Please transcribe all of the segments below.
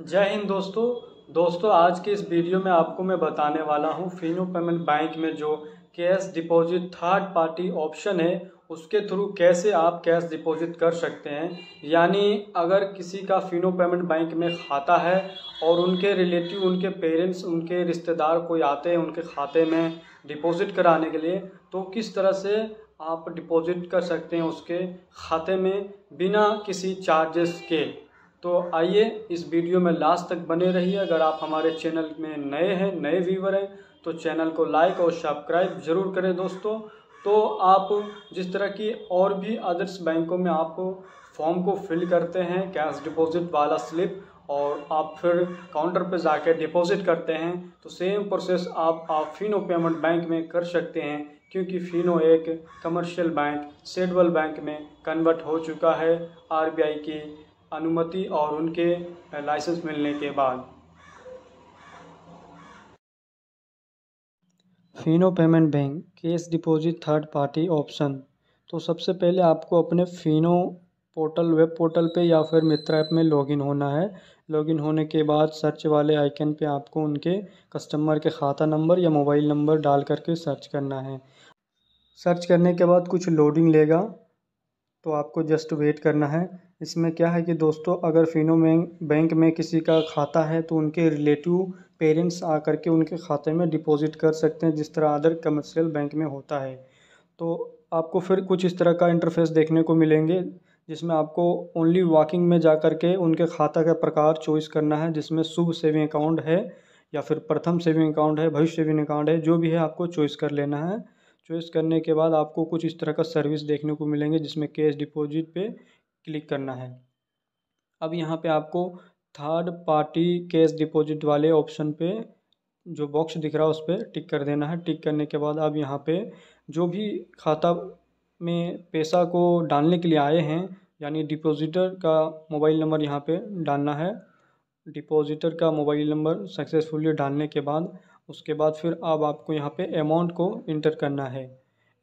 जय हिंद दोस्तों दोस्तों आज के इस वीडियो में आपको मैं बताने वाला हूँ फिनो पेमेंट बैंक में जो cash deposit third party option है उसके थ्रू कैसे आप कैश डिपॉजिट कर सकते हैं यानी अगर किसी का फिनो पेमेंट बैंक में खाता है और उनके रिलेटिव उनके पेरेंट्स उनके रिश्तेदार कोई आते हैं उनके खाते में डिपॉजिट कराने के लिए तो किस तरह से आप डिपॉजिट कर सकते हैं उसके खाते में बिना किसी चार्जेस के तो आइए इस वीडियो में लास्ट तक बने रहिए अगर आप हमारे चैनल में नए हैं नए व्यूवर हैं तो चैनल को लाइक और सब्सक्राइब ज़रूर करें दोस्तों तो आप जिस तरह की और भी अदर्स बैंकों में आप फॉर्म को फिल करते हैं कैश डिपॉजिट वाला स्लिप और आप फिर काउंटर पर जाकर डिपॉजिट करते हैं तो सेम प्रोसेस आप आप फिनो पेमेंट बैंक में कर सकते हैं क्योंकि फिनो एक कमर्शियल बैंक सेडवल बैंक में कन्वर्ट हो चुका है आरबीआई की अनुमति और उनके लाइसेंस मिलने के बाद Fino payment bank cash deposit third party option तो सबसे पहले आपको अपने फिनो पोर्टल वेब पोर्टल पे या फिर मित्र ऐप में लॉगिन होना है लॉगिन होने के बाद सर्च वाले आइकन पे आपको उनके कस्टमर के खाता नंबर या मोबाइल नंबर डाल करके सर्च करना है सर्च करने के बाद कुछ लोडिंग लेगा तो आपको जस्ट वेट करना है इसमें क्या है कि दोस्तों अगर फिनो बैंक में किसी का खाता है तो उनके रिलेटिव पेरेंट्स आकर के उनके खाते में डिपॉजिट कर सकते हैं जिस तरह अदर कमर्शियल बैंक में होता है तो आपको फिर कुछ इस तरह का इंटरफेस देखने को मिलेंगे जिसमें आपको ओनली वॉकिंग में जा कर के उनके खाता का प्रकार चॉइस करना है जिसमें शुभ सेविंग अकाउंट है या फिर प्रथम सेविंग अकाउंट है भविष्य सेविंग अकाउंट है जो भी है आपको चॉइस कर लेना है चॉइस करने के बाद आपको कुछ इस तरह का सर्विस देखने को मिलेंगे जिसमें कैश डिपॉजिट पे क्लिक करना है अब यहाँ पे आपको थर्ड पार्टी कैश डिपॉजिट वाले ऑप्शन पे जो बॉक्स दिख रहा है उस पर टिक कर देना है टिक करने के बाद अब यहाँ पे जो भी खाता में पैसा को डालने के लिए आए हैं यानी डिपॉजिटर का मोबाइल नंबर यहाँ पे डालना है डिपॉजिटर का मोबाइल नंबर सक्सेसफुली डालने के बाद उसके बाद फिर अब आपको यहाँ पे अमाउंट को इंटर करना है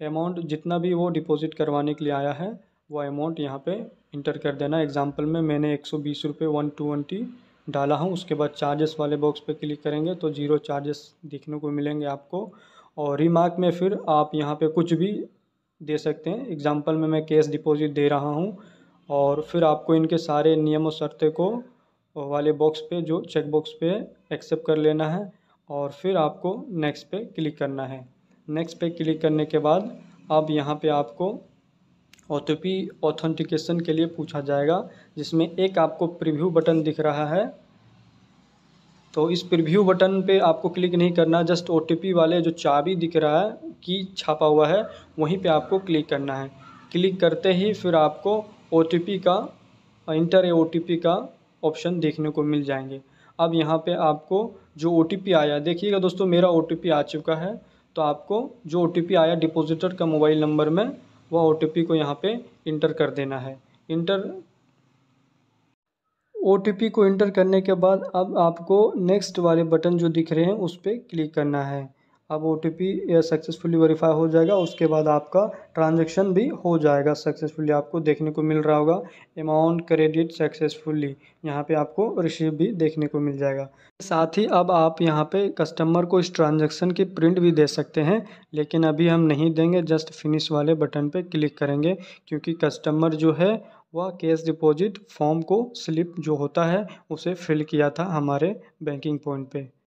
अमाउंट जितना भी वो डिपॉजिट करवाने के लिए आया है वो अमाउंट यहाँ पे इंटर कर देना एग्जाम्पल में मैंने एक सौ बीस रुपये वन ट्वेंटी डाला हूँ उसके बाद चार्जेस वाले बॉक्स पे क्लिक करेंगे तो ज़ीरो चार्जेस देखने को मिलेंगे आपको और रिमार्क में फिर आप यहाँ पे कुछ भी दे सकते हैं एग्जांपल में मैं कैश डिपॉजिट दे रहा हूँ और फिर आपको इनके सारे नियम और शर्तें को वाले बॉक्स पे जो चेक बॉक्स पे एक्सेप्ट कर लेना है और फिर आपको नेक्स्ट पे क्लिक करना है नेक्स्ट पे क्लिक करने के बाद अब यहाँ पे आपको ओ ऑथेंटिकेशन के लिए पूछा जाएगा जिसमें एक आपको प्रीव्यू बटन दिख रहा है तो इस प्रीव्यू बटन पे आपको क्लिक नहीं करना जस्ट ओ वाले जो चाबी दिख रहा है की छापा हुआ है वहीं पे आपको क्लिक करना है क्लिक करते ही फिर आपको ओ का इंटर ए ओ का ऑप्शन देखने को मिल जाएंगे अब यहाँ पे आपको जो ओ आया देखिएगा दोस्तों मेरा ओ आ चुका है तो आपको जो ओ आया डिपोजिटर का मोबाइल नंबर में वह ओ को यहाँ पे इंटर कर देना है इंटर ओ को इंटर करने के बाद अब आपको नेक्स्ट वाले बटन जो दिख रहे हैं उस पर क्लिक करना है अब ओ टी सक्सेसफुली वेरीफाई हो जाएगा उसके बाद आपका ट्रांजेक्शन भी हो जाएगा सक्सेसफुली आपको देखने को मिल रहा होगा अमाउंट क्रेडिट सक्सेसफुली यहाँ पे आपको रिसीव भी देखने को मिल जाएगा साथ ही अब आप यहाँ पे कस्टमर को इस ट्रांजेक्शन की प्रिंट भी दे सकते हैं लेकिन अभी हम नहीं देंगे जस्ट फिनिश वाले बटन पर क्लिक करेंगे क्योंकि कस्टमर जो है वह कैश डिपॉजिट फॉर्म को स्लिप जो होता है उसे फिल किया था हमारे बैंकिंग पॉइंट पर